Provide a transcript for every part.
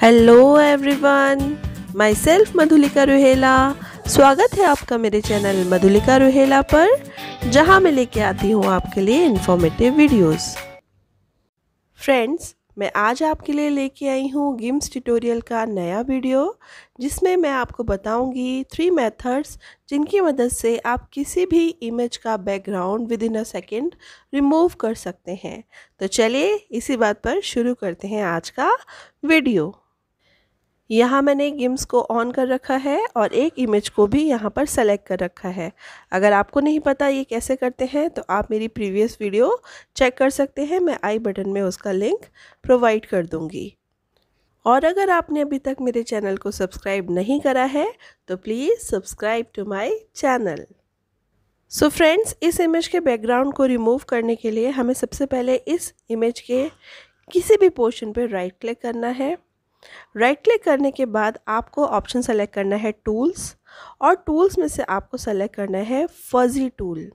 hello everyone myself Madhulika Ruhela स्वागत है आपका मेरे चैनल मधुलिका रुहेला पर जहां मैं लेके आती हूं आपके लिए इन्फॉर्मेटिव वीडियोस फ्रेंड्स मैं आज आपके लिए लेके आई हूं गिम्स ट्यूटोरियल का नया वीडियो जिसमें मैं आपको बताऊंगी थ्री मेथड्स जिनकी मदद से आप किसी भी इमेज का background within a second remove कर सकते हैं तो चलिए इसी बात पर शुरू करते हैं आज का वीडियो यहाँ मैंने गिम्स को ऑन कर रखा है और एक इमेज को भी यहाँ पर सेलेक्ट कर रखा है अगर आपको नहीं पता ये कैसे करते हैं तो आप मेरी प्रीवियस वीडियो चेक कर सकते हैं मैं आई बटन में उसका लिंक प्रोवाइड कर दूँगी और अगर आपने अभी तक मेरे चैनल को सब्सक्राइब नहीं करा है तो please subscribe to my channel so friends इस इमेज के बैकग्राउंड को रिमूव करने के लिए हमें सबसे पहले इस इमेज के किसी भी पोर्शन पर राइट क्लिक करना है राइट क्लिक करने के बाद आपको ऑप्शन सेलेक्ट करना है टूल्स और टूल्स में से आपको सेलेक्ट करना है फजी टूल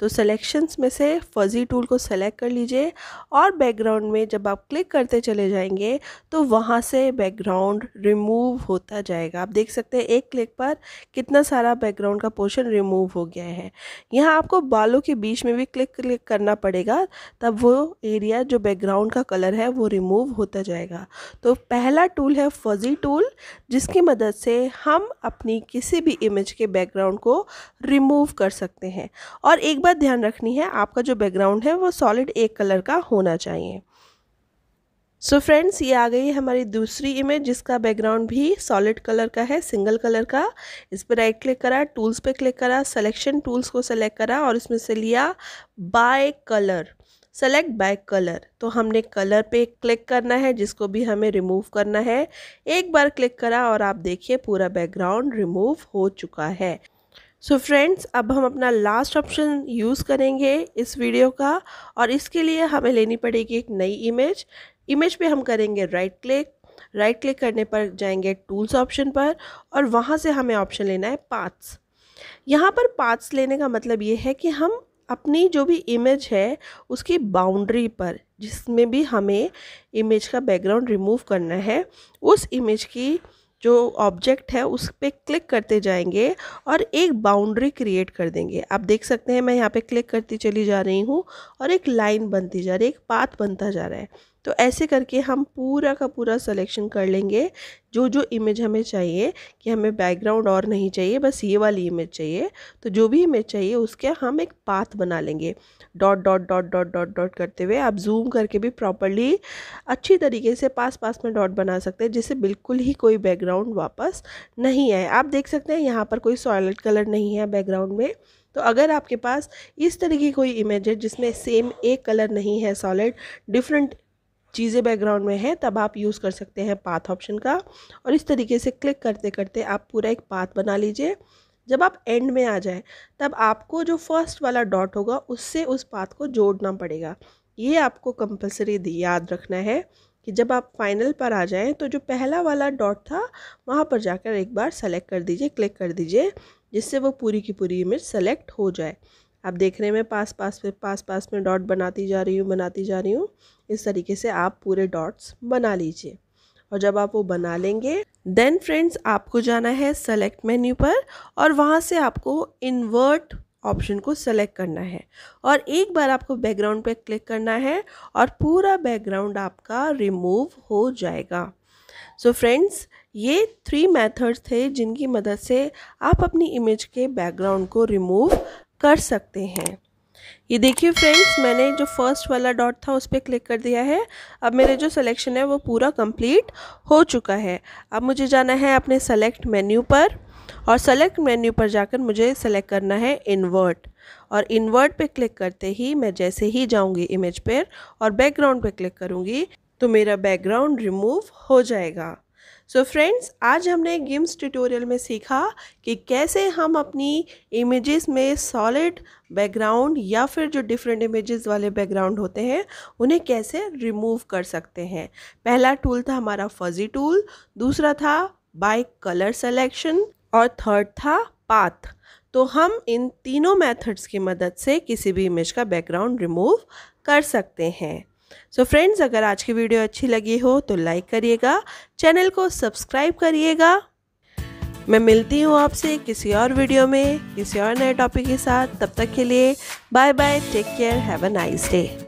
तो सिलेक्शंस में से फजी टूल को सेलेक्ट कर लीजिए और बैकग्राउंड में जब आप क्लिक करते चले जाएंगे तो वहाँ से बैकग्राउंड रिमूव होता जाएगा आप देख सकते हैं एक क्लिक पर कितना सारा बैकग्राउंड का पोर्शन रिमूव हो गया है यहाँ आपको बालों के बीच में भी क्लिक क्लिक करना पड़ेगा तब वो एरिया जो बैकग्राउंड का कलर है वो रिमूव होता जाएगा तो पहला टूल है फजी टूल जिसकी मदद से हम अपनी किसी भी इमेज के बैकग्राउंड को रिमूव कर सकते हैं और एक बात ध्यान रखनी है आपका जो बैकग्राउंड है वो सॉलिड एक कलर का होना चाहिए सो so फ्रेंड्स ये आ गई हमारी दूसरी इमेज जिसका बैकग्राउंड भी सॉलिड कलर का है सिंगल कलर का इस पर राइट क्लिक करा टूल्स पे क्लिक करा सिलेक्शन टूल्स को सेलेक्ट करा और इसमें से लिया by colour select by colour तो हमने कलर पे क्लिक करना है जिसको भी हमें रिमूव करना है एक बार क्लिक करा और आप देखिए पूरा बैकग्राउंड रिमूव हो चुका है सो so फ्रेंड्स अब हम अपना लास्ट ऑप्शन यूज़ करेंगे इस वीडियो का और इसके लिए हमें लेनी पड़ेगी एक नई इमेज इमेज पे हम करेंगे राइट क्लिक राइट क्लिक करने पर जाएंगे टूल्स ऑप्शन पर और वहाँ से हमें ऑप्शन लेना है पाथ्स यहाँ पर पाथ्स लेने का मतलब ये है कि हम अपनी जो भी इमेज है उसकी बाउंड्री पर जिसमें भी हमें इमेज का बैकग्राउंड रिमूव करना है उस इमेज की जो ऑब्जेक्ट है उस पर क्लिक करते जाएंगे और एक बाउंड्री क्रिएट कर देंगे आप देख सकते हैं मैं यहाँ पे क्लिक करती चली जा रही हूँ और एक लाइन बनती जा रही है एक पाथ बनता जा रहा है तो ऐसे करके हम पूरा का पूरा सिलेक्शन कर लेंगे जो जो इमेज हमें चाहिए कि हमें बैकग्राउंड और नहीं चाहिए बस ये वाली इमेज चाहिए तो जो भी इमेज चाहिए उसके हम एक पाथ बना लेंगे dot dot dot dot dot dot करते हुए आप जूम करके भी प्रॉपरली अच्छी तरीके से पास पास में डॉट बना सकते हैं जिससे बिल्कुल ही कोई बैकग्राउंड वापस नहीं आए आप देख सकते हैं यहाँ पर कोई सॉलिड कलर नहीं है बैकग्राउंड में तो अगर आपके पास इस तरह की कोई इमेज है जिसमें सेम एक कलर नहीं है सॉलिड डिफरेंट चीज़ें बैकग्राउंड में हैं तब आप यूज़ कर सकते हैं पाथ ऑप्शन का और इस तरीके से क्लिक करते करते आप पूरा एक पाथ बना लीजिए जब आप एंड में आ जाए तब आपको जो फर्स्ट वाला डॉट होगा उससे उस पाथ को जोड़ना पड़ेगा ये आपको कंपलसरी याद रखना है कि जब आप फाइनल पर आ जाएं तो जो पहला वाला डॉट था वहाँ पर जाकर एक बार सेलेक्ट कर दीजिए क्लिक कर दीजिए जिससे वो पूरी की पूरी इमेज सेलेक्ट हो जाए आप देख रहे हैं मैं पास पास में पास पास में डॉट बनाती जा रही हूँ बनाती जा रही हूँ इस तरीके से आप पूरे डॉट्स बना लीजिए और जब आप वो बना लेंगे देन फ्रेंड्स आपको जाना है सेलेक्ट मेन्यू पर और वहाँ से आपको इन्वर्ट ऑप्शन को सेलेक्ट करना है और एक बार आपको बैकग्राउंड पे क्लिक करना है और पूरा बैकग्राउंड आपका रिमूव हो जाएगा सो so फ्रेंड्स ये थ्री मेथड्स थे जिनकी मदद से आप अपनी इमेज के बैकग्राउंड को रिमूव कर सकते हैं ये देखिए फ्रेंड्स मैंने जो फर्स्ट वाला डॉट था उस पर क्लिक कर दिया है अब मेरे जो सिलेक्शन है वो पूरा कंप्लीट हो चुका है अब मुझे जाना है अपने सेलेक्ट मेन्यू पर और सेलेक्ट मेन्यू पर जाकर मुझे सेलेक्ट करना है इन्वर्ट और इन्वर्ट पे क्लिक करते ही मैं जैसे ही जाऊंगी इमेज पर और बैकग्राउंड पे क्लिक करूंगी तो मेरा बैकग्राउंड रिमूव हो जाएगा सो so फ्रेंड्स आज हमने गिम्स ट्यूटोरियल में सीखा कि कैसे हम अपनी इमेजेस में सॉलिड बैकग्राउंड या फिर जो डिफरेंट इमेजेस वाले बैकग्राउंड होते हैं उन्हें कैसे रिमूव कर सकते हैं पहला टूल था हमारा फजी टूल दूसरा था बाय कलर सेलेक्शन और थर्ड था पाथ तो हम इन तीनों मेथड्स की मदद से किसी भी इमेज का बैकग्राउंड रिमूव कर सकते हैं सो so फ्रेंड्स अगर आज की वीडियो अच्छी लगी हो तो लाइक करिएगा चैनल को सब्सक्राइब करिएगा मैं मिलती हूँ आपसे किसी और वीडियो में किसी और नए टॉपिक के साथ तब तक के लिए bye bye take care have a nice day